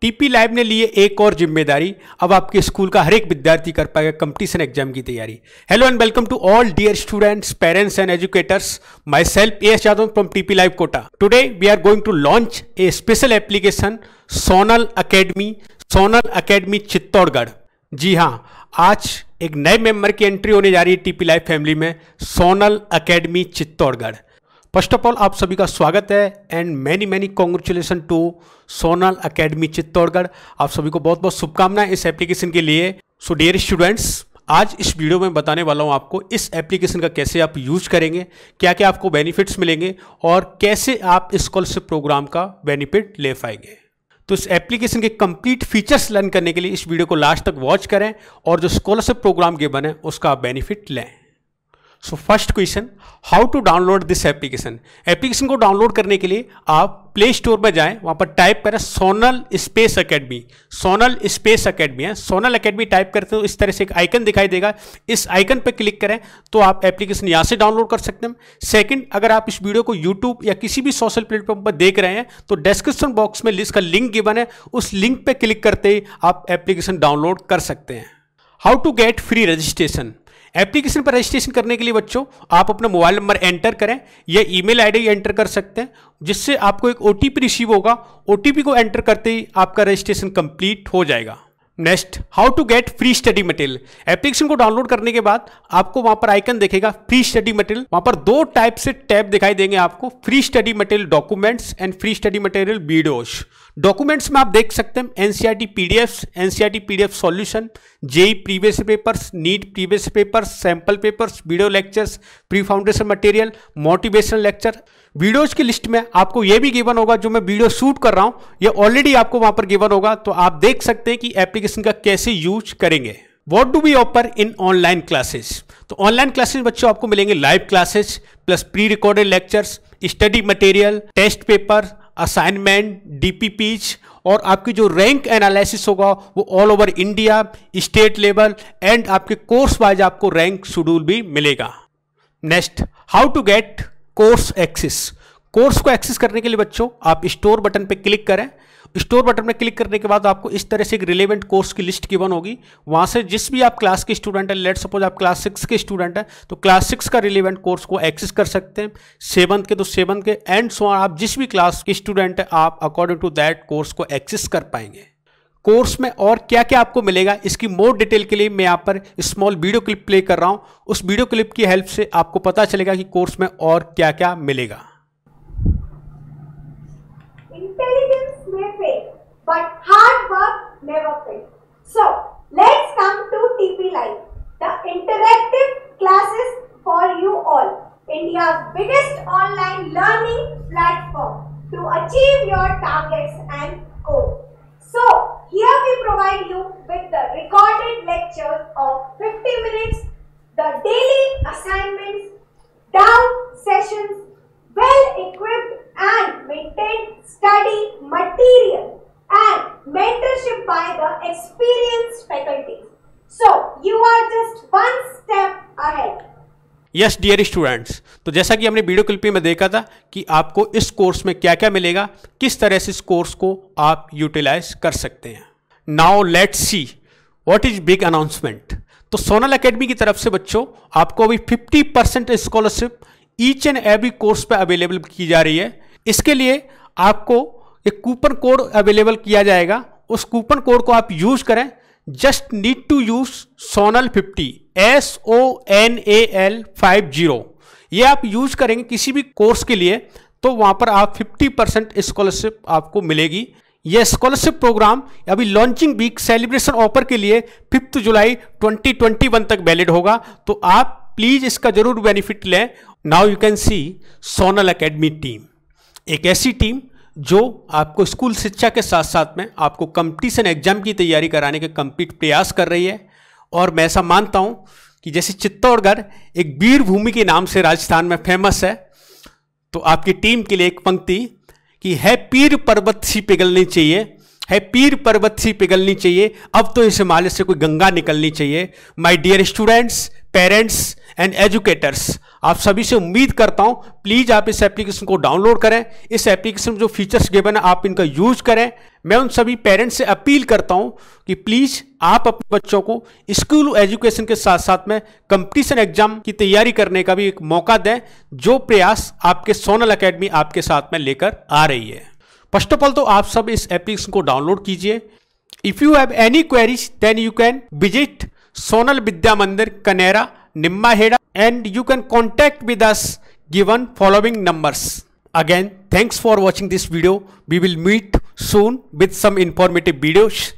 TP live ने लिए एक और जिम्मेदारी अब आपके स्कूल का हर एक विद्यार्थी कर पाएगा कंपटीशन एग्जाम की तैयारी hello and welcome to all dear students parents and educators myself S Yadav from TP Live Kota today we are going to launch a special application Sonal Academy Sonal Academy Chittorgarh जी हाँ आज एक नए मेंबर की एंट्री होने जा रही है टीपी लाइव फैमिली में Sonal Academy Chittorgarh first of all आप सभी का स्वागत है and many many congratulation to Sonal Academy Chittorgarh आप सभी को बहुत बहुत शुभकामनाएं इस एप्लीकेशन के लिए सो डियर स्टूडेंट्स आज इस वीडियो में बताने वाला हूं आपको इस एप्लीकेशन का कैसे आप यूज करेंगे क्या क्या आपको बेनिफिट्स मिलेंगे और कैसे आप स्कॉलरशिप प्रोग्राम का बेनिफिट ले पाएंगे तो इस एप्लीकेशन के कंप्लीट फीचर्स लर्न करने के लिए इस वीडियो को लास्ट तक वॉच करें और जो स्कॉलरशिप प्रोग्राम के बने उसका बेनिफिट लें so first question how to download this application application को डाउनलोड करने के लिए आप प्ले स्टोर पर जाएं वहां पर टाइप करें Sonal space Academy Sonal space Academy है सोनल अकेडमी टाइप करते हो इस तरह से एक आइकन दिखाई देगा इस आइकन पर क्लिक करें तो आप एप्लीकेशन यहां से डाउनलोड कर सकते हैं सेकंड अगर आप इस वीडियो को यूट्यूब या किसी भी सोशल प्लेटफॉर्म पर देख रहे हैं तो डिस्क्रिप्शन बॉक्स में लिस्ट का लिंक गिवन है उस लिंक पर क्लिक करते ही आप एप्लीकेशन डाउनलोड कर सकते हैं how to get free registration application पर रजिस्ट्रेशन करने के लिए बच्चों आप अपना मोबाइल नंबर एंटर करें या ईमेल आईडी एंटर कर सकते हैं जिससे आपको एक ओ रिसीव होगा ओ को एंटर करते ही आपका रजिस्ट्रेशन कंप्लीट हो जाएगा next how to get free study material application को डाउनलोड करने के बाद आपको वहां पर आइकन देखेगा फ्री स्टडी मटेरियल वहां पर दो टाइप से टैब दिखाई देंगे आपको free study material documents and free study material videos documents में आप देख सकते हैं NCERT PDFs NCERT PDF solution JEE previous papers NEET previous papers sample papers video lectures pre foundation material motivational lecture videos की list में आपको यह भी गिवन होगा जो मैं वीडियो शूट कर रहा हूं यह ऑलरेडी आपको वहां पर गिवन होगा तो आप देख सकते हैं कि एप्लीकेशन का कैसे यूज करेंगे what do we offer in online classes तो ऑनलाइन क्लासेस बच्चों आपको मिलेंगे live classes plus pre recorded lectures study material test paper assignment D और आपकी जो रैंक एनालिसिस होगा वो all over India state level and आपके कोर्स वाइज आपको रैंक शेड्यूल भी मिलेगा next how to get course access course को एक्सेस करने के लिए बच्चों आप स्टोर बटन पे क्लिक करें स्टोर बटन में क्लिक करने के बाद आपको इस तरह से एक रिलेवेंट कोर्स की लिस्ट की बन होगी वहां से जिस भी आप क्लास के स्टूडेंट हैं लेट सपोज आप क्लास सिक्स के स्टूडेंट हैं तो क्लास सिक्स का रिलेवेंट कोर्स को एक्सेस कर सकते हैं सेवन के तो सेवन के एंड सो आप जिस भी क्लास के स्टूडेंट हैं आप अकॉर्डिंग टू दैट कोर्स को एक्सेस कर पाएंगे कोर्स में और क्या क्या आपको मिलेगा इसकी मोर डिटेल के लिए मैं यहाँ पर स्मॉल वीडियो क्लिप प्ले कर रहा हूँ उस वीडियो क्लिप की हेल्प से आपको पता चलेगा कि कोर्स में और क्या क्या मिलेगा achieve your targets and goals. So, here we provide you with the recorded lectures of 50 minutes, the daily assignments, down sessions, well-equipped and maintained study material and mentorship by the experienced faculty. So, you are just one step ahead. Yes, dear students, तो जैसा कि हमने video clip में देखा था कि आपको इस कोर्स में क्या क्या मिलेगा किस तरह से इस कोर्स को आप यूटिलाइज कर सकते हैं now let see what is big announcement तो सोनल अकेडमी की तरफ से बच्चों आपको अभी 50 percent scholarship each and every course पर अवेलेबल की जा रही है इसके लिए आपको एक कूपन कोड अवेलेबल किया जाएगा उस कूपन कोड को आप यूज करें just need to use Sonal fifty S O N A L five zero ये आप यूज करेंगे किसी भी कोर्स के लिए तो वहां पर आप 50 परसेंट स्कॉलरशिप आपको मिलेगी यह स्कॉलरशिप प्रोग्राम अभी लॉन्चिंग वीक सेलिब्रेशन ऑफर के लिए फिफ्थ जुलाई 2021 तक वैलिड होगा तो आप प्लीज इसका जरूर बेनिफिट लें now you can see Sonal Academy team एक ऐसी टीम जो आपको स्कूल शिक्षा के साथ साथ में आपको कंपटीशन एग्जाम की तैयारी कराने के कंप्लीट प्रयास कर रही है और मैं ऐसा मानता हूं कि जैसे चित्तौड़गढ़ एक वीर भूमि के नाम से राजस्थान में फेमस है तो आपकी टीम के लिए एक पंक्ति कि है पीर पर्वत सी पिघलनी चाहिए है पीर पर्वत सी पिघलनी चाहिए अब तो इस हिमालय से कोई गंगा निकलनी चाहिए my dear students parents and educators आप सभी से उम्मीद करता हूं प्लीज़ आप इस एप्लीकेशन को डाउनलोड करें इस एप्लीकेशन में जो फीचर्स गिवन है आप इनका यूज करें मैं उन सभी पेरेंट्स से अपील करता हूं कि प्लीज़ आप अपने बच्चों को स्कूल एजुकेशन के साथ साथ में कंपटीशन एग्जाम की तैयारी करने का भी एक मौका दें जो प्रयास आपके सोनल अकेडमी आपके साथ में लेकर आ रही है फर्स्ट ऑफ ऑल तो आप सब इस एप्लीकेशन को डाउनलोड कीजिए if you have any queries then you can visit Sonal Vidya Mandir Kanera Nimma Heda and you can contact with us given following numbers. Again, thanks for watching this video. We will meet soon with some informative videos.